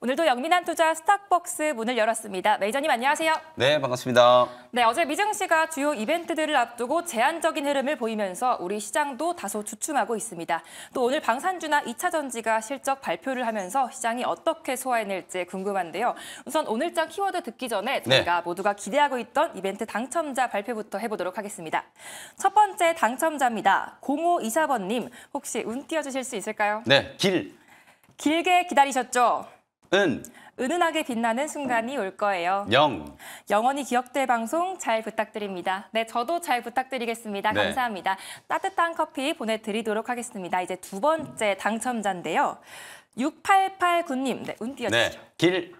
오늘도 영민한 투자 스탁벅스 문을 열었습니다. 매니저님 안녕하세요. 네, 반갑습니다. 네, 어제 미증 씨가 주요 이벤트들을 앞두고 제한적인 흐름을 보이면서 우리 시장도 다소 주춤하고 있습니다. 또 오늘 방산주나 2차 전지가 실적 발표를 하면서 시장이 어떻게 소화해낼지 궁금한데요. 우선 오늘장 키워드 듣기 전에 네. 저희가 네. 모두가 기대하고 있던 이벤트 당첨자 발표부터 해보도록 하겠습니다. 첫 번째 당첨자입니다. 0524번님 혹시 운 띄워주실 수 있을까요? 네, 길. 길게 기다리셨죠? 은 은은하게 빛나는 순간이 올 거예요. 영 영원히 기억될 방송 잘 부탁드립니다. 네, 저도 잘 부탁드리겠습니다. 네. 감사합니다. 따뜻한 커피 보내드리도록 하겠습니다. 이제 두 번째 당첨자인데요. 6889님, 네, 운 띄워주시죠. 네, 길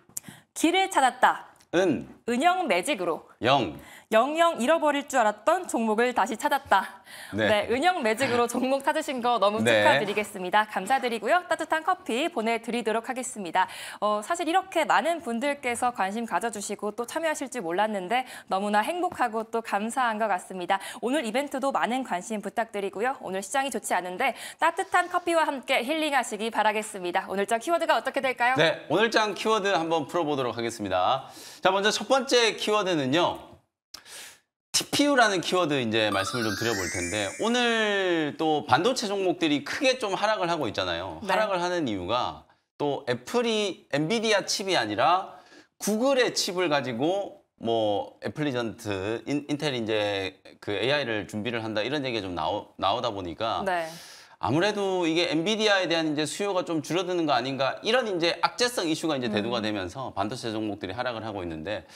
길을 찾았다. 은 은영 매직으로 영 영영 잃어버릴 줄 알았던 종목을 다시 찾았다. 네, 네 은영 매직으로 종목 찾으신 거 너무 네. 축하드리겠습니다. 감사드리고요. 따뜻한 커피 보내드리도록 하겠습니다. 어, 사실 이렇게 많은 분들께서 관심 가져주시고 또 참여하실지 몰랐는데 너무나 행복하고 또 감사한 것 같습니다. 오늘 이벤트도 많은 관심 부탁드리고요. 오늘 시장이 좋지 않은데 따뜻한 커피와 함께 힐링하시기 바라겠습니다. 오늘장 키워드가 어떻게 될까요? 네, 오늘장 키워드 한번 풀어보도록 하겠습니다. 자, 먼저 첫 번째 키워드는요. TPU라는 키워드 이제 말씀을 좀 드려볼 텐데 오늘 또 반도체 종목들이 크게 좀 하락을 하고 있잖아요. 네. 하락을 하는 이유가 또 애플이 엔비디아 칩이 아니라 구글의 칩을 가지고 뭐 애플리전트 인, 텔이 이제 그 AI를 준비를 한다 이런 얘기가 좀 나오, 나오다 보니까 네. 아무래도 이게 엔비디아에 대한 이제 수요가 좀 줄어드는 거 아닌가 이런 이제 악재성 이슈가 이제 대두가 음. 되면서 반도체 종목들이 하락을 하고 있는데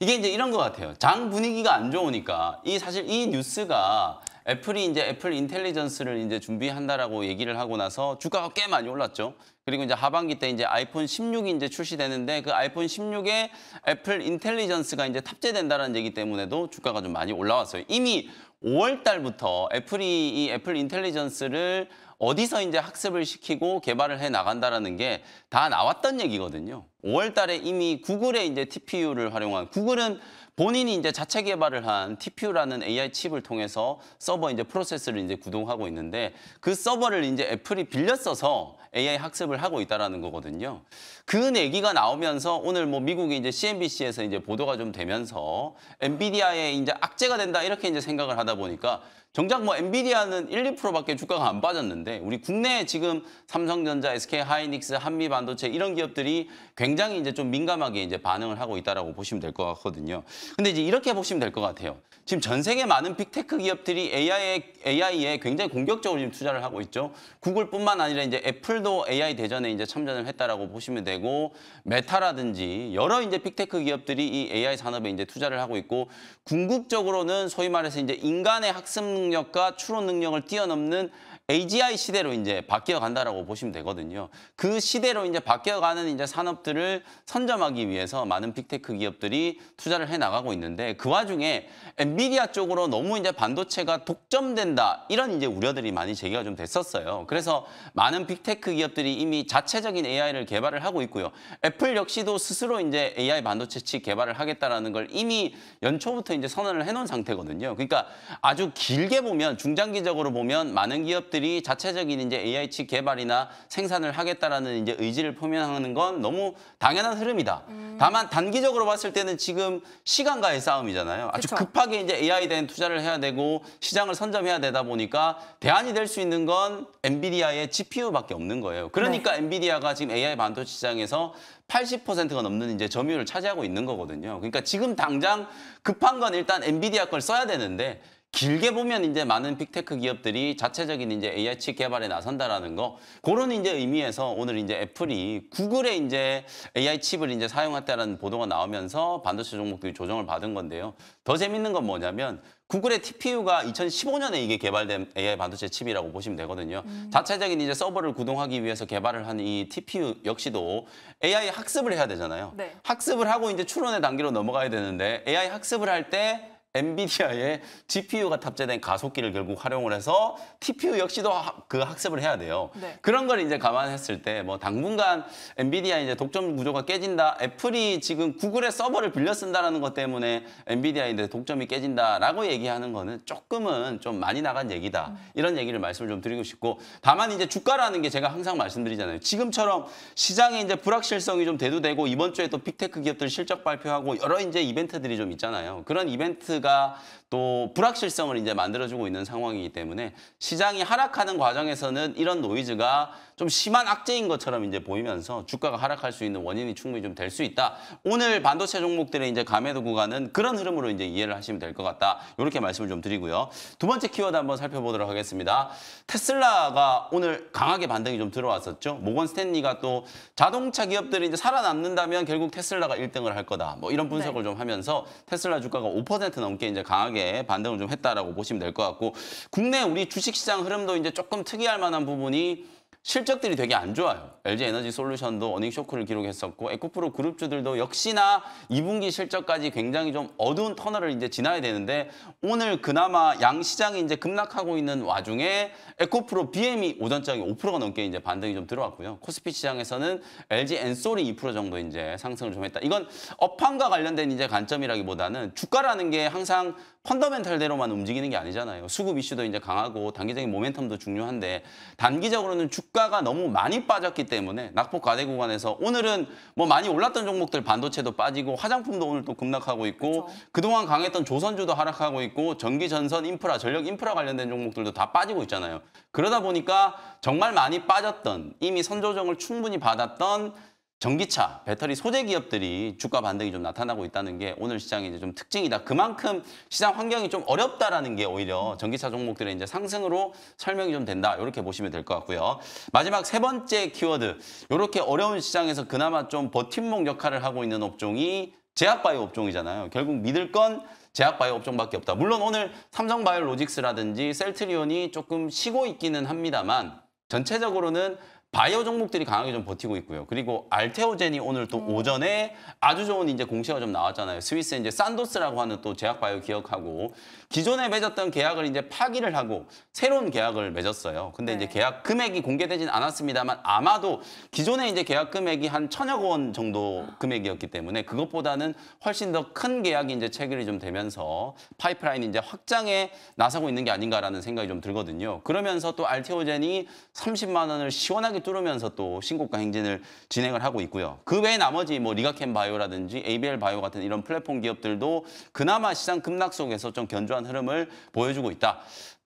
이게 이제 이런 것 같아요. 장 분위기가 안 좋으니까 이 사실 이 뉴스가 애플이 이제 애플 인텔리전스를 이제 준비한다라고 얘기를 하고 나서 주가가 꽤 많이 올랐죠. 그리고 이제 하반기 때 이제 아이폰 16이 이제 출시되는데 그 아이폰 16에 애플 인텔리전스가 이제 탑재된다라는 얘기 때문에도 주가가 좀 많이 올라왔어요. 이미 5월 달부터 애플이 이 애플 인텔리전스를 어디서 이제 학습을 시키고 개발을 해 나간다라는 게 다 나왔던 얘기거든요. 5월 달에 이미 구글의 이제 TPU를 활용한 구글은 본인이 이제 자체 개발을 한 TPU라는 AI 칩을 통해서 서버 이제 프로세스를 이제 구동하고 있는데 그 서버를 이제 애플이 빌려 써서 AI 학습을 하고 있다라는 거거든요. 그 내기가 나오면서 오늘 뭐미국의 이제 CNBC에서 이제 보도가 좀 되면서 엔비디아에 이제 악재가 된다 이렇게 이제 생각을 하다 보니까 정작 뭐 엔비디아는 1, 2%밖에 주가가 안 빠졌는데 우리 국내 지금 삼성전자, SK하이닉스, 한미반도체 이런 기업들이 굉장히 이제 좀 민감하게 이제 반응을 하고 있다라고 보시면 될 것 같거든요. 근데 이제 이렇게 보시면 될 것 같아요. 지금 전 세계 많은 빅테크 기업들이 AI에, AI에 굉장히 공격적으로 지금 투자를 하고 있죠. 구글뿐만 아니라 이제 애플도 AI 대전에 이제 참전을 했다라고 보시면 되고 메타라든지 여러 이제 빅테크 기업들이 이 AI 산업에 이제 투자를 하고 있고 궁극적으로는 소위 말해서 이제 인간의 학습 능력과 추론 능력을 뛰어넘는 AGI 시대로 이제 바뀌어 간다라고 보시면 되거든요. 그 시대로 이제 바뀌어 가는 이제 산업들을 선점하기 위해서 많은 빅테크 기업들이 투자를 해 나가고 있는데 그 와중에 엔비디아 쪽으로 너무 이제 반도체가 독점된다 이런 이제 우려들이 많이 제기가 좀 됐었어요. 그래서 많은 빅테크 기업들이 이미 자체적인 AI를 개발을 하고 있고요. 애플 역시도 스스로 이제 AI 반도체 칩 개발을 하겠다라는 걸 이미 연초부터 이제 선언을 해 놓은 상태거든요. 그러니까 아주 길게 보면 중장기적으로 보면 많은 기업들이 기업들이 자체적인 이제 AI 칩 개발이나 생산을 하겠다라는 이제 의지를 표명하는 건 너무 당연한 흐름이다. 음. 다만 단기적으로 봤을 때는 지금 시간과의 싸움이잖아요. 아주 그쵸. 급하게 이제 AI 에 대한 투자를 해야 되고 시장을 선점해야 되다 보니까 대안이 될 수 있는 건 엔비디아의 GPU밖에 없는 거예요. 그러니까 네. 엔비디아가 지금 AI 반도체 시장에서 80%가 넘는 이제 점유율을 차지하고 있는 거거든요. 그러니까 지금 당장 급한 건 일단 엔비디아 걸 써야 되는데 길게 보면 이제 많은 빅테크 기업들이 자체적인 이제 AI 칩 개발에 나선다라는 거 그런 이제 의미에서 오늘 이제 애플이 구글에 이제 AI 칩을 이제 사용했다라는 보도가 나오면서 반도체 종목들이 조정을 받은 건데요. 더 재밌는 건 뭐냐면 구글의 TPU가 2015년에 이게 개발된 AI 반도체 칩이라고 보시면 되거든요. 음. 자체적인 이제 서버를 구동하기 위해서 개발을 한 이 TPU 역시도 AI 학습을 해야 되잖아요. 네. 학습을 하고 이제 추론의 단계로 넘어가야 되는데 AI 학습을 할때 엔비디아의 GPU가 탑재된 가속기를 결국 활용을 해서 TPU 역시도 그 학습을 해야 돼요. 네. 그런 걸 이제 감안했을 때 뭐 당분간 엔비디아 이제 독점 구조가 깨진다. 애플이 지금 구글의 서버를 빌려 쓴다라는 것 때문에 엔비디아 이제 독점이 깨진다라고 얘기하는 거는 조금은 좀 많이 나간 얘기다. 음. 이런 얘기를 말씀을 좀 드리고 싶고 다만 이제 주가라는 게 제가 항상 말씀드리잖아요. 지금처럼 시장에 이제 불확실성이 좀 대두되고 이번 주에 또 빅테크 기업들 실적 발표하고 여러 이제 이벤트들이 좀 있잖아요. 그런 이벤트 밸런스가 또 불확실성을 이제 만들어주고 있는 상황이기 때문에 시장이 하락하는 과정에서는 이런 노이즈가 좀 심한 악재인 것처럼 이제 보이면서 주가가 하락할 수 있는 원인이 충분히 좀 될 수 있다. 오늘 반도체 종목들의 이제 감에도 구간은 그런 흐름으로 이제 이해를 하시면 될 것 같다. 이렇게 말씀을 좀 드리고요. 두 번째 키워드 한번 살펴보도록 하겠습니다. 테슬라가 오늘 강하게 반등이 좀 들어왔었죠. 모건 스탠리가 또 자동차 기업들이 이제 살아남는다면 결국 테슬라가 1등을 할 거다. 뭐 이런 분석을 네. 좀 하면서 테슬라 주가가 5% 넘게 이제 강하게 강하게 반등을 좀 했다라고 보시면 될 것 같고 국내 우리 주식시장 흐름도 이제 조금 특이할 만한 부분이 실적들이 되게 안 좋아요. LG 에너지 솔루션도 어닝 쇼크를 기록했었고 에코프로 그룹주들도 역시나 2분기 실적까지 굉장히 좀 어두운 터널을 이제 지나야 되는데 오늘 그나마 양 시장이 이제 급락하고 있는 와중에 에코프로 BM이 오전장이 5%가 넘게 이제 반등이 좀 들어왔고요. 코스피 시장에서는 LG 엔솔이 2% 정도 이제 상승을 좀 했다. 이건 업황과 관련된 이제 관점이라기보다는 주가라는 게 항상 펀더멘탈대로만 움직이는 게 아니잖아요. 수급 이슈도 이제 강하고 단기적인 모멘텀도 중요한데 단기적으로는 주가가 너무 많이 빠졌기 때문에 낙폭 과대 구간에서 오늘은 뭐 많이 올랐던 종목들 반도체도 빠지고 화장품도 오늘 또 급락하고 있고 그렇죠. 그동안 강했던 조선주도 하락하고 있고 전기 전선 인프라 전력 인프라 관련된 종목들도 다 빠지고 있잖아요. 그러다 보니까 정말 많이 빠졌던 이미 선조정을 충분히 받았던 전기차, 배터리 소재 기업들이 주가 반등이 좀 나타나고 있다는 게 오늘 시장의 이제 좀 특징이다. 그만큼 시장 환경이 좀 어렵다라는 게 오히려 전기차 종목들의 이제 상승으로 설명이 좀 된다. 이렇게 보시면 될 것 같고요. 마지막 세 번째 키워드. 이렇게 어려운 시장에서 그나마 좀 버팀목 역할을 하고 있는 업종이 제약바이오 업종이잖아요. 결국 믿을 건 제약바이오 업종밖에 없다. 물론 오늘 삼성바이오로직스라든지 셀트리온이 조금 쉬고 있기는 합니다만 전체적으로는 바이오 종목들이 강하게 좀 버티고 있고요. 그리고 알테오젠이 오늘 또 음. 오전에 아주 좋은 이제 공시가 좀 나왔잖아요. 스위스 이제 산도스라고 하는 또 제약 바이오 기억하고 기존에 맺었던 계약을 이제 파기를 하고 새로운 계약을 맺었어요. 근데 네. 이제 계약 금액이 공개되진 않았습니다만 아마도 기존에 이제 계약 금액이 한 천억 원 정도 금액이었기 때문에 그것보다는 훨씬 더 큰 계약이 이제 체결이 좀 되면서 파이프라인 이제 확장에 나서고 있는 게 아닌가라는 생각이 좀 들거든요. 그러면서 또 알테오젠이 30만 원을 시원하게 꾸준하 뚫으면서 또 신고가 행진을 진행을 하고 있고요. 그 외에 나머지 뭐 리가캠 바이오라든지 ABL 바이오 같은 이런 플랫폼 기업들도 그나마 시장 급락 속에서 좀 견조한 흐름을 보여주고 있다.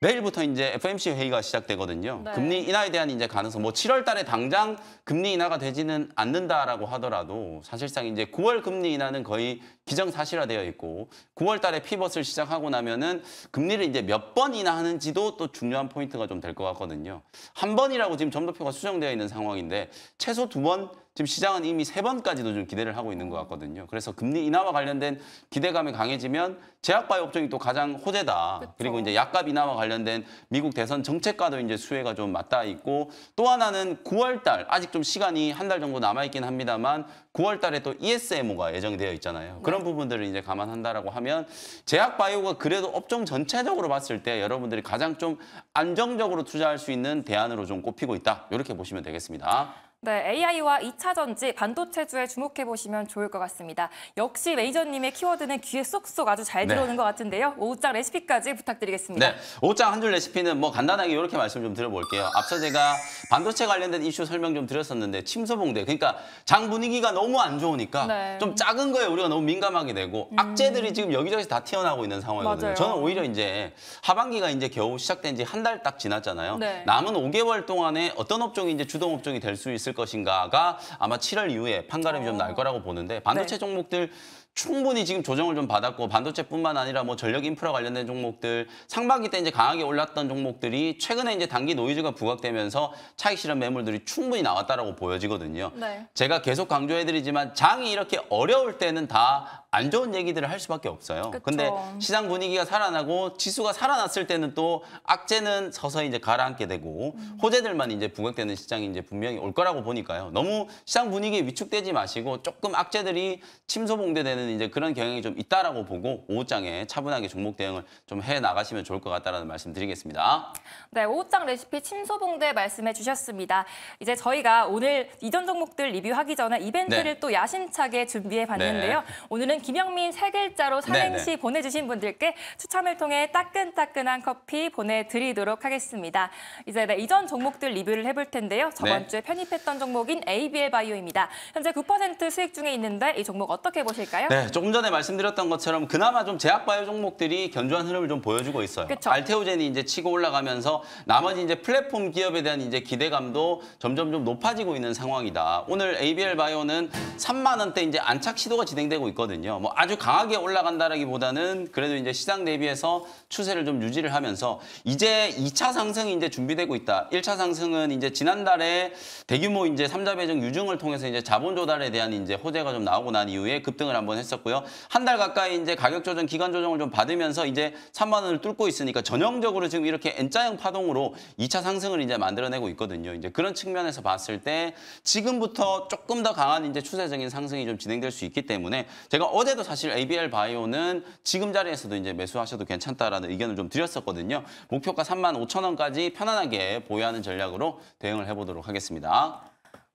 내일부터 이제 FMC 회의가 시작되거든요. 네. 금리 인하에 대한 이제 가능성 뭐 7월 달에 당장 금리 인하가 되지는 않는다라고 하더라도 사실상 이제 9월 금리 인하는 거의 기정사실화 되어 있고 9월 달에 피벗을 시작하고 나면은 금리를 이제 몇 번 인하하는지도 또 중요한 포인트가 좀 될 것 같거든요. 한 번이라고 지금 점도표가 수정되어 있는 상황인데 최소 두번 지금 시장은 이미 세 번까지도 좀 기대를 하고 있는 것 같거든요. 그래서 금리 인하와 관련된 기대감이 강해지면 제약바이 업종이 또 가장 호재다. 그쵸. 그리고 이제 약값 인하와 관련된 미국 대선 정책과도 이제 수혜가 좀 맞닿아 있고 또 하나는 9월 달 아직 좀 시간이 한 달 정도 남아 있긴 합니다만 9월 달에 또 ESMO가 예정되어 있잖아요. 네. 그런 네. 부분들을 이제 감안한다라고 하면 제약바이오가 그래도 업종 전체적으로 봤을 때 여러분들이 가장 좀 안정적으로 투자할 수 있는 대안으로 좀 꼽히고 있다. 이렇게 보시면 되겠습니다. 네, AI와 2차 전지, 반도체주에 주목해보시면 좋을 것 같습니다. 역시 매니저님의 키워드는 귀에 쏙쏙 아주 잘 네. 들어오는 네. 것 같은데요. 오후 레시피까지 부탁드리겠습니다. 네, 오후한줄 레시피는 뭐 간단하게 이렇게 말씀 좀 드려볼게요. 앞서 제가 반도체 관련된 이슈 설명 좀 드렸었는데 침소봉대, 그러니까 장 분위기가 너무 안 좋으니까 네. 좀 작은 거에 우리가 너무 민감하게 되고 음. 악재들이 지금 여기저기다 튀어나오고 있는 상황이거든요. 맞아요. 저는 오히려 이제 하반기가 이제 겨우 시작된 지 한 달 딱 지났잖아요. 네. 남은 5개월 동안에 어떤 업종이 이제 주동 업종이 될 수 있을 있을 것인가가 아마 7월 이후에 판가름이 좀날 어. 거라고 보는데 반도체 네. 종목들 충분히 지금 조정을 좀 받았고 반도체뿐만 아니라 뭐 전력 인프라 관련된 종목들 상반기 때 이제 강하게 올랐던 종목들이 최근에 이제 단기 노이즈가 부각되면서 차익 실현 매물들이 충분히 나왔다라고 보여지거든요. 네. 제가 계속 강조해드리지만 장이 이렇게 어려울 때는 다안 좋은 얘기들을 할 수밖에 없어요. 그쵸. 근데 시장 분위기가 살아나고 지수가 살아났을 때는 또 악재는 서서히 이제 가라앉게 되고 음. 호재들만 이제 부각되는 시장이 이제 분명히 올 거라고 보니까요. 너무 시장 분위기에 위축되지 마시고 조금 악재들이 침소봉대되는 이제 그런 경향이 좀 있다라고 보고 오후장에 차분하게 종목 대응을 좀 해 나가시면 좋을 것 같다라는 말씀 드리겠습니다. 네, 오후장 레시피 침소봉대 말씀해 주셨습니다. 이제 저희가 오늘 이전 종목들 리뷰하기 전에 이벤트를 네. 또 야심차게 준비해 봤는데요. 네. 오늘은 김영민 세 글자로 네, 삼행시 네네. 보내주신 분들께 추첨을 통해 따끈따끈한 커피 보내드리도록 하겠습니다. 이제 네, 이전 종목들 리뷰를 해볼 텐데요. 저번 네. 주에 편입했던 종목인 ABL 바이오입니다. 현재 9% 수익 중에 있는데 이 종목 어떻게 보실까요? 네, 조금 전에 말씀드렸던 것처럼 그나마 좀 제약 바이오 종목들이 견조한 흐름을 좀 보여주고 있어요. 그쵸? 알테오젠이 이제 치고 올라가면서 나머지 이제 플랫폼 기업에 대한 이제 기대감도 점점 좀 높아지고 있는 상황이다. 오늘 ABL 바이오는 3만 원대 이제 안착 시도가 진행되고 있거든요. 있거든요. 뭐 아주 강하게 올라간다라기보다는 그래도 이제 시장 대비해서 추세를 좀 유지를 하면서 이제 2차 상승이 이제 준비되고 있다. 1차 상승은 이제 지난달에 대규모 이제 3자 배정 유증을 통해서 이제 자본 조달에 대한 이제 호재가 좀 나오고 난 이후에 급등을 한번 했었고요. 한 달 가까이 이제 가격 조정, 기간 조정을 좀 받으면서 이제 3만 원을 뚫고 있으니까 전형적으로 지금 이렇게 N자형 파동으로 2차 상승을 이제 만들어내고 있거든요. 이제 그런 측면에서 봤을 때 지금부터 조금 더 강한 이제 추세적인 상승이 좀 진행될 수 있기 때문에 제가 어 어제도 사실 ABL 바이오는 지금 자리에서도 이제 매수하셔도 괜찮다라는 의견을 좀 드렸었거든요. 목표가 3만 5천 원까지 편안하게 보유하는 전략으로 대응을 해보도록 하겠습니다.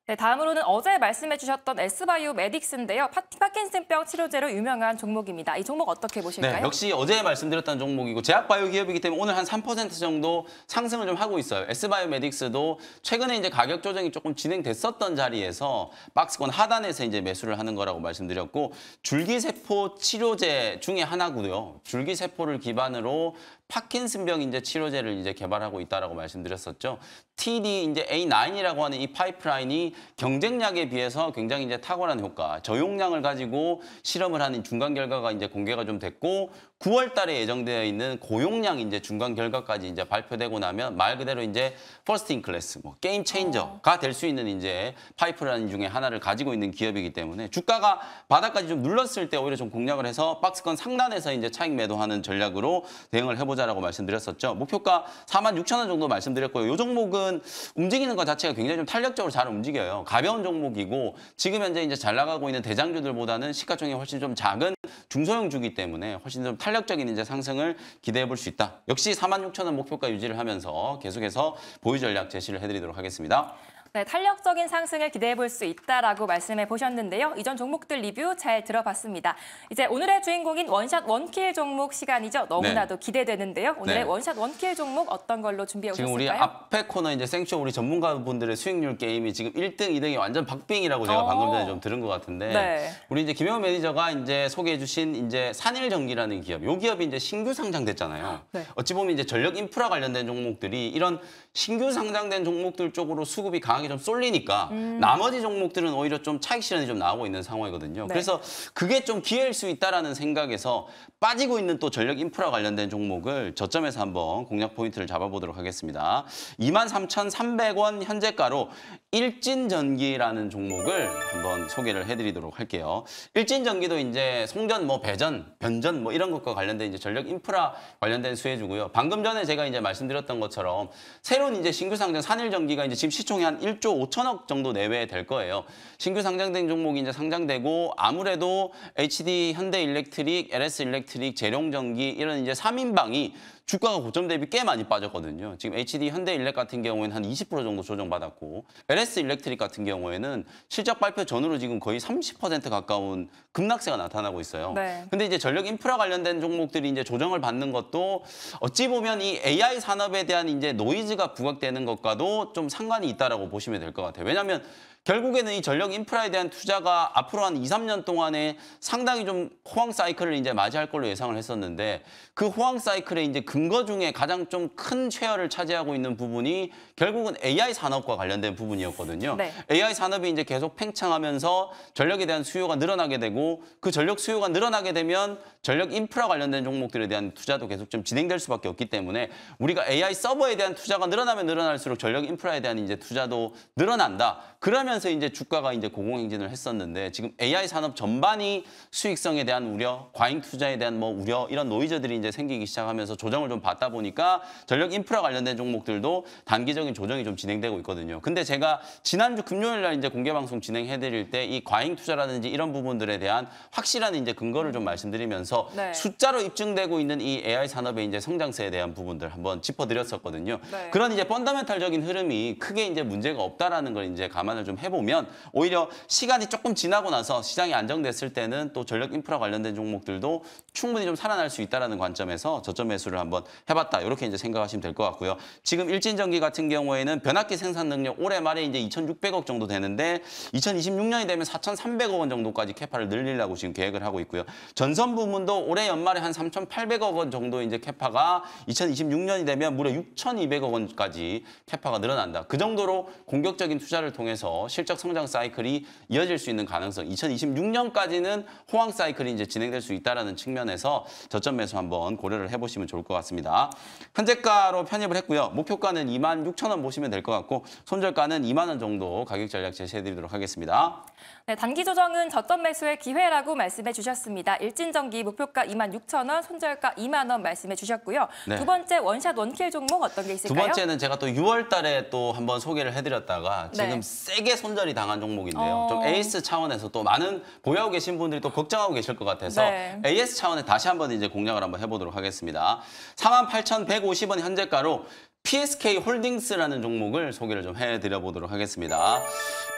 네, 다음으로는 어제 말씀해주셨던 에스바이오 메딕스인데요. 파킨슨병 치료제로 유명한 종목입니다. 이 종목 어떻게 네, 보실까요? 네, 역시 어제 말씀드렸던 종목이고 제약바이오 기업이기 때문에 오늘 한 3% 정도 상승을 좀 하고 있어요. 에스바이오 메딕스도 최근에 이제 가격 조정이 조금 진행됐었던 자리에서 박스권 하단에서 이제 매수를 하는 거라고 말씀드렸고 줄기세포 치료제 중에 하나고요. 줄기세포를 기반으로 파킨슨병 이제 치료제를 이제 개발하고 있다라고 말씀드렸었죠. TD 이제 A9이라고 하는 이 파이프라인이 경쟁약에 비해서 굉장히 이제 탁월한 효과, 저용량을 가지고 실험을 하는 중간 결과가 이제 공개가 좀 됐고 9월 달에 예정되어 있는 고용량 이제 중간 결과까지 이제 발표되고 나면 말 그대로 이제 퍼스트 인 클래스 뭐 게임 체인저가 될 수 있는 이제 파이프라인 중에 하나를 가지고 있는 기업이기 때문에 주가가 바닥까지 좀 눌렀을 때 오히려 좀 공략을 해서 박스권 상단에서 이제 차익 매도하는 전략으로 대응을 해보자라고 말씀드렸었죠. 목표가 4만 6천 원 정도 말씀드렸고요. 이 종목은 움직이는 것 자체가 굉장히 좀 탄력적으로 잘 움직여요. 가벼운 종목이고 지금 현재 이제 잘 나가고 있는 대장주들보다는 시가총액 훨씬 좀 작은 중소형 주기 때문에 훨씬 좀 탄. 탄력적인 이제 상승을 기대해 볼 수 있다. 역시 4 6 0원 목표가 유지를 하면서 계속해서 보유 전략 제시를 해드리도록 하겠습니다. 네, 탄력적인 상승을 기대해 볼 수 있다라고 말씀해 보셨는데요. 이전 종목들 리뷰 잘 들어봤습니다. 이제 오늘의 주인공인 원샷 원킬 종목 시간이죠. 너무나도 네. 기대되는데요. 오늘의 네. 원샷 원킬 종목 어떤 걸로 준비해 오셨을까요? 지금 우리 앞에 코너 이제 생쇼 우리 전문가분들의 수익률 게임이 지금 1등, 2등이 완전 박빙이라고 제가 어. 방금 전에 좀 들은 것 같은데 네. 우리 이제 김영호 매니저가 이제 소개해 주신 이제 산일전기라는 기업, 이 기업이 이제 신규 상장됐잖아요. 네. 어찌 보면 이제 전력 인프라 관련된 종목들이 이런 신규 상장된 종목들 쪽으로 수급이 강 양이 좀 쏠리니까 음. 나머지 종목들은 오히려 좀 차익 실현이 좀 나오고 있는 상황이거든요. 네. 그래서 그게 좀 기회일 수 있다라는 생각에서 빠지고 있는 또 전력 인프라 관련된 종목을 저점에서 한번 공략 포인트를 잡아보도록 하겠습니다. 23,300원 현재가로 일진전기라는 종목을 한번 소개를 해드리도록 할게요. 일진전기도 이제 송전, 뭐 배전, 변전 뭐 이런 것과 관련된 이제 전력 인프라 관련된 수혜주고요. 방금 전에 제가 이제 말씀드렸던 것처럼 새로운 이제 신규 상장 산일전기가 이제 지금 시총이 한 1조 5천억 정도 내외 될 거예요. 신규 상장된 종목이 이제 상장되고 아무래도 HD 현대일렉트릭, LS일렉트릭, 재룡전기 이런 이제 3인방이 주가가 고점 대비 꽤 많이 빠졌거든요. 지금 HD 현대일렉 같은 경우에는 한 20% 정도 조정받았고 LS 일렉트릭 같은 경우에는 실적 발표 전후로 지금 거의 30% 가까운 급락세가 나타나고 있어요. 네. 근데 이제 전력 인프라 관련된 종목들이 이제 조정을 받는 것도 어찌 보면 이 AI 산업에 대한 이제 노이즈가 부각되는 것과도 좀 상관이 있다라고 보시면 될 것 같아요. 왜냐하면 결국에는 이 전력 인프라에 대한 투자가 앞으로 한 2, 3년 동안에 상당히 좀 호황 사이클을 이제 맞이할 걸로 예상을 했었는데 그 호황 사이클의 이제 근거 중에 가장 좀큰 쉐어를 차지하고 있는 부분이 결국은 AI 산업과 관련된 부분이었거든요. 네. AI 산업이 이제 계속 팽창하면서 전력에 대한 수요가 늘어나게 되고 그 전력 수요가 늘어나게 되면 전력 인프라 관련된 종목들에 대한 투자도 계속 좀 진행될 수밖에 없기 때문에 우리가 AI 서버에 대한 투자가 늘어나면 늘어날수록 전력 인프라에 대한 이제 투자도 늘어난다. 그러면서 이제 주가가 이제 고공행진을 했었는데 지금 AI 산업 전반이 수익성에 대한 우려, 과잉 투자에 대한 뭐 우려 이런 노이즈들이 이제 생기기 시작하면서 조정을 좀 받다 보니까 전력 인프라 관련된 종목들도 단기적인 조정이 좀 진행되고 있거든요. 근데 제가 지난주 금요일 날 이제 공개 방송 진행해 드릴 때 이 과잉 투자라든지 이런 부분들에 대한 확실한 이제 근거를 좀 말씀드리면서 그래서 네. 숫자로 입증되고 있는 이 AI 산업의 이제 성장세에 대한 부분들 한번 짚어드렸었거든요. 네. 그런 이제 펀더멘탈적인 흐름이 크게 이제 문제가 없다라는 걸 이제 감안을 좀 해보면 오히려 시간이 조금 지나고 나서 시장이 안정됐을 때는 또 전력 인프라 관련된 종목들도 충분히 좀 살아날 수 있다라는 관점에서 저점 매수를 한번 해봤다 이렇게 이제 생각하시면 될 것 같고요. 지금 일진전기 같은 경우에는 변압기 생산 능력 올해 말에 이제 2,600억 정도 되는데 2026년이 되면 4,300억 원 정도까지 캐파를 늘리려고 지금 계획을 하고 있고요. 전선 부문도 정도 올해 연말에 한 3,800억 원 정도 이제 캐파가 2026년이 되면 무려 6,200억 원까지 캐파가 늘어난다. 그 정도로 공격적인 투자를 통해서 실적 성장 사이클이 이어질 수 있는 가능성. 2026년까지는 호황 사이클이 이제 진행될 수 있다라는 측면에서 저점 매수 한번 고려를 해보시면 좋을 것 같습니다. 현재가로 편입을 했고요. 목표가는 2만 6천 원 보시면 될 것 같고 손절가는 2만 원 정도 가격 전략 제시해드리도록 하겠습니다. 네, 단기 조정은 저점 매수의 기회라고 말씀해 주셨습니다. 일진전기 목표가 2만 6천 원, 손절가 2만 원 말씀해 주셨고요. 네. 두 번째 원샷 원킬 종목 어떤 게 있을까요? 두 번째는 제가 또 6월 달에 또 한번 소개를 해드렸다가 네. 지금 네. 세게 손절이 당한 종목인데요. 어... 좀 에이스 차원에서 또 많은 보유하고 계신 분들이 또 걱정하고 계실 것 같아서 네. AS 차원에 다시 한번 이제 공략을 한번 해보도록 하겠습니다. 4 8,150원 현재가로 PSK 홀딩스라는 종목을 소개를 좀 해드려 보도록 하겠습니다.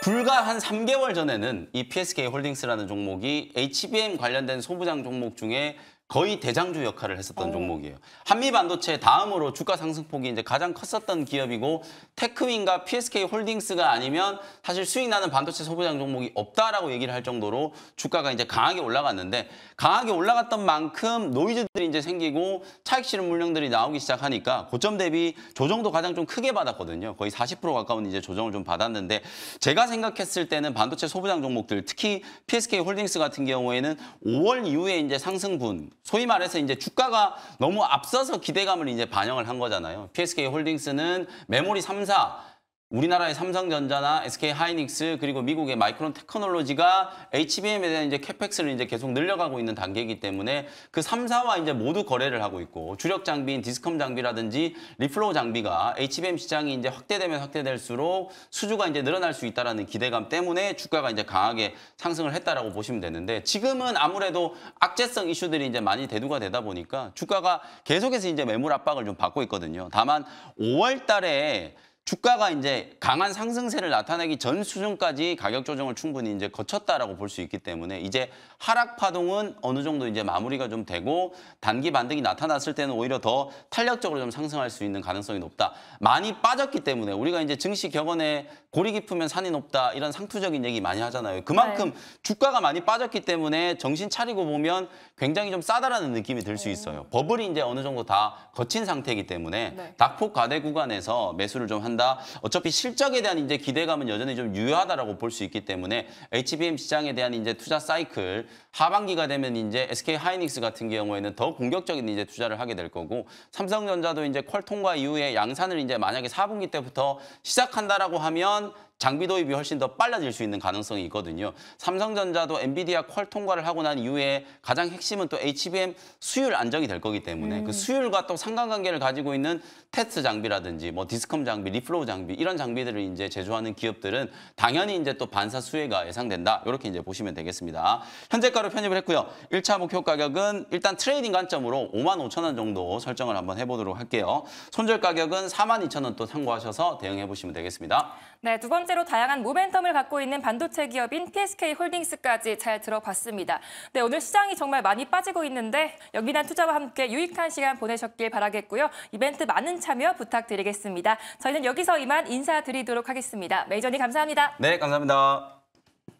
불과 한 3개월 전에는 이 PSK 홀딩스라는 종목이 HBM 관련된 소부장 종목 중에 거의 대장주 역할을 했었던 오. 어. 종목이에요. 한미반도체 다음으로 주가 상승폭이 이제 가장 컸었던 기업이고 테크윈과 PSK 홀딩스가 아니면 사실 수익 나는 반도체 소부장 종목이 없다라고 얘기를 할 정도로 주가가 이제 강하게 올라갔는데 강하게 올라갔던 만큼 노이즈들이 이제 생기고 차익 실현 물량들이 나오기 시작하니까 고점 대비 조정도 가장 좀 크게 받았거든요. 거의 40% 가까운 이제 조정을 좀 받았는데 제가 생각했을 때는 반도체 소부장 종목들 특히 PSK 홀딩스 같은 경우에는 5월 이후에 이제 상승분 소위 말해서 이제 주가가 너무 앞서서 기대감을 이제 반영을 한 거잖아요. PSK 홀딩스는 메모리 3사 우리나라의 삼성전자나 SK 하이닉스 그리고 미국의 마이크론 테크놀로지가 HBM에 대한 이제 캐펙스를 이제 계속 늘려가고 있는 단계이기 때문에 그 3사와 이제 모두 거래를 하고 있고 주력 장비인 디스컴 장비라든지 리플로우 장비가 HBM 시장이 이제 확대되면 확대될수록 수주가 이제 늘어날 수 있다라는 기대감 때문에 주가가 이제 강하게 상승을 했다라고 보시면 되는데 지금은 아무래도 악재성 이슈들이 이제 많이 대두가 되다 보니까 주가가 계속해서 이제 매물 압박을 좀 받고 있거든요. 다만 5월 달에 주가가 이제 강한 상승세를 나타내기 전 수준까지 가격 조정을 충분히 이제 거쳤다라고 볼 수 있기 때문에 이제 하락 파동은 어느 정도 이제 마무리가 좀 되고 단기 반등이 나타났을 때는 오히려 더 탄력적으로 좀 상승할 수 있는 가능성이 높다. 많이 빠졌기 때문에 우리가 이제 증시 격언에 고리 깊으면 산이 높다 이런 상투적인 얘기 많이 하잖아요. 그만큼 네. 주가가 많이 빠졌기 때문에 정신 차리고 보면 굉장히 좀 싸다라는 느낌이 들수 음. 있어요. 버블이 이제 어느 정도 다 거친 상태이기 때문에 네. 낙폭 과대 구간에서 매수를 좀한 한다. 어차피 실적에 대한 이제 기대감은 여전히 좀 유효하다라고 볼 수 있기 때문에 HBM 시장에 대한 이제 투자 사이클 하반기가 되면 이제 SK 하이닉스 같은 경우에는 더 공격적인 이제 투자를 하게 될 거고 삼성전자도 이제 퀄 통과 이후에 양산을 이제 만약에 4분기 때부터 시작한다라고 하면 장비 도입이 훨씬 더 빨라질 수 있는 가능성이 있거든요. 삼성전자도 엔비디아 퀄 통과를 하고 난 이후에 가장 핵심은 또 HBM 수율 안정이 될 거기 때문에 그 음. 그 수율과 또 상관관계를 가지고 있는 테스트 장비라든지 뭐 디스컴 장비, 리플로우 장비 이런 장비들을 이제 제조하는 기업들은 당연히 이제 또 반사 수혜가 예상된다. 이렇게 이제 보시면 되겠습니다. 현재가로 편입을 했고요. 1차 목표 가격은 일단 트레이딩 관점으로 5만 5천 원 정도 설정을 한번 해보도록 할게요. 손절 가격은 4만 2천 원 또 참고하셔서 대응해 보시면 되겠습니다. 네, 두 번째로 다양한 모멘텀을 갖고 있는 반도체 기업인 PSK 홀딩스까지 잘 들어봤습니다. 네, 오늘 시장이 정말 많이 빠지고 있는데 여기난 투자와 함께 유익한 시간 보내셨길 바라겠고요. 이벤트 많은 참여 부탁드리겠습니다. 저희는 여기서 이만 인사드리도록 하겠습니다. 메이저님 감사합니다. 네, 감사합니다.